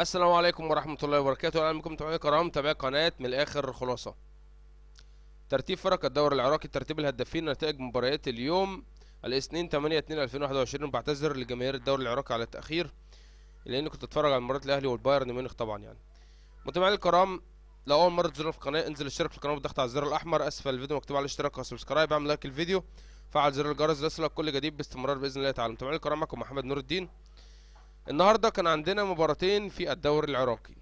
السلام عليكم ورحمة الله وبركاته أهلا بكم متابعينا الكرام متابعي قناة من الآخر خلاصة ترتيب فرق الدوري العراقي ترتيب الهدافين نتائج مباريات اليوم الاثنين 8 2 2021 بعتذر لجماهير الدوري العراقي على التأخير لأن كنت أتفرج على مباراة الأهلي والبايرن ميونخ طبعا يعني متابعينا الكرام لو أول مرة تزورنا في القناة انزل اشترك في القناة بالضغط على الزر الأحمر أسفل الفيديو مكتوب على الاشتراك وسبسكرايب اعمل لايك الفيديو فعل زر الجرس ليصلك كل جديد باستمرار بإذن الله تعالى متابعينا الكرام معكم محمد نور الدين النهارده كان عندنا مباراتين في الدوري العراقي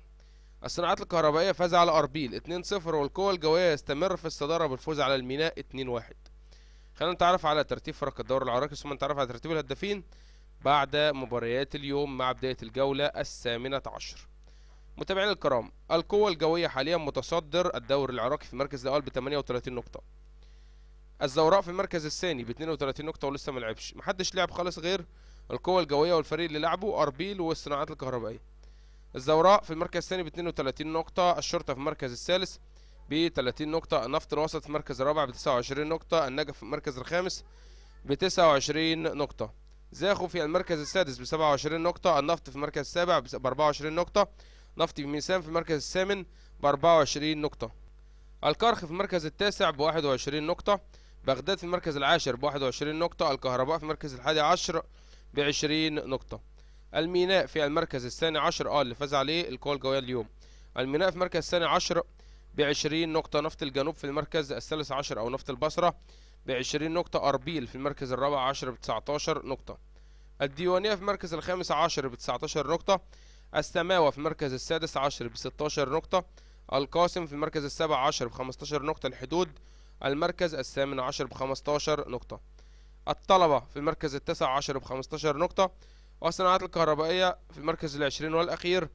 الصناعات الكهربائية فاز على أربيل 2-0 والقوة الجوية يستمر في الصدارة بالفوز على الميناء 2-1 خلينا نتعرف على ترتيب فرق الدوري العراقي ثم نتعرف على ترتيب الهدافين بعد مباريات اليوم مع بداية الجولة الثامنة عشر متابعينا الكرام القوة الجوية حاليا متصدر الدوري العراقي في المركز الأول ب 38 نقطة الزوراء في المركز الثاني ب 32 نقطة ولسه ملعبش محدش لعب خالص غير القوة الجوية والفريق اللي لعبه أربيل والصناعات الكهربائية الزوراء في المركز الثاني ب 32 نقطة الشرطة في المركز الثالث ب 30 نقطة النفط الوسط في المركز الرابع ب 29 نقطة النجف في المركز الخامس ب 29 نقطة زاخو في المركز السادس ب 27 نقطة النفط في المركز السابع ب 24 نقطة نفط ميسان في المركز الثامن ب 24 نقطة الكرخ في المركز التاسع ب 21 نقطة بغداد في المركز العاشر ب 21 نقطة الكهرباء في المركز الحادي عشر بعشرين نقطة الميناء في المركز الثاني عشر اه اللي فاز عليه القوى الجوية اليوم الميناء في المركز الثاني عشر بعشرين نقطة نفط الجنوب في المركز الثالث عشر أو نفط البصرة بعشرين نقطة أربيل في المركز الرابع عشر بتسعتاشر نقطة الديوانية في المركز الخامس عشر بتسعتاشر نقطة السماوة في المركز السادس عشر بستاشر نقطة القاسم في المركز السابع عشر بخمستاشر نقطة الحدود المركز الثامن عشر بخمستاشر نقطة الطلبة في المركز التاسع عشر بخمستاشر نقطة والصناعات الكهربائية في المركز العشرين والأخير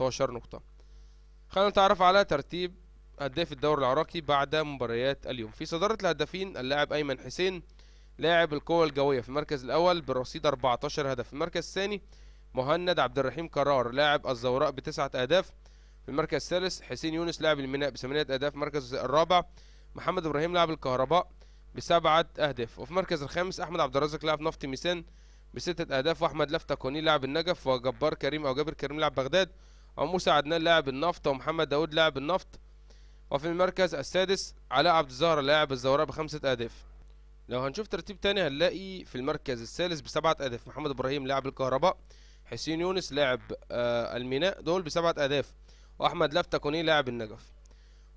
عشر نقطة خلينا نتعرف على ترتيب هداف الدوري العراقي بعد مباريات اليوم في صدارة الهدافين اللاعب أيمن حسين لاعب القوة الجوية في المركز الأول بالرصيد 14 هدف في المركز الثاني مهند عبد الرحيم قرار لاعب الزوراء بتسعة أهداف في المركز الثالث حسين يونس لاعب الميناء بثمانية أهداف في المركز الرابع محمد إبراهيم لاعب الكهرباء بسبعة أهداف وفي المركز الخامس أحمد عبد الرازق لاعب نفط ميسان بستة أهداف وأحمد كوني لاعب النجف وجبار كريم أو جابر كريم لاعب بغداد وموسى عدنان لاعب النفط ومحمد داود لاعب النفط وفي المركز السادس علاء عبد الزهرة لاعب الزوراء بخمسة أهداف لو هنشوف ترتيب تاني هنلاقي في المركز الثالث بسبعة أهداف محمد إبراهيم لاعب الكهرباء حسين يونس لاعب آه الميناء دول بسبعة أهداف وأحمد كوني لاعب النجف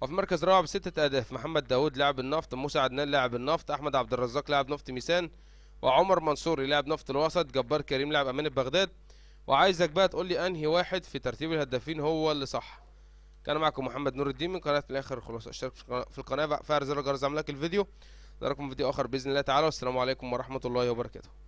وفي مركز رابع بستة أهداف محمد داوود لاعب النفط موسى عدنان لاعب النفط أحمد عبد الرزاق لاعب نفط ميسان وعمر منصوري لاعب نفط الوسط جبار كريم لاعب أمانة بغداد وعايزك بقى تقول لي أنهي واحد في ترتيب الهدافين هو اللي صح كان معكم محمد نور الدين من قناة من الآخر خلاص اشترك في القناة فعل زر الجرس عمل الفيديو نراكم في فيديو آخر بإذن الله تعالى والسلام عليكم ورحمة الله وبركاته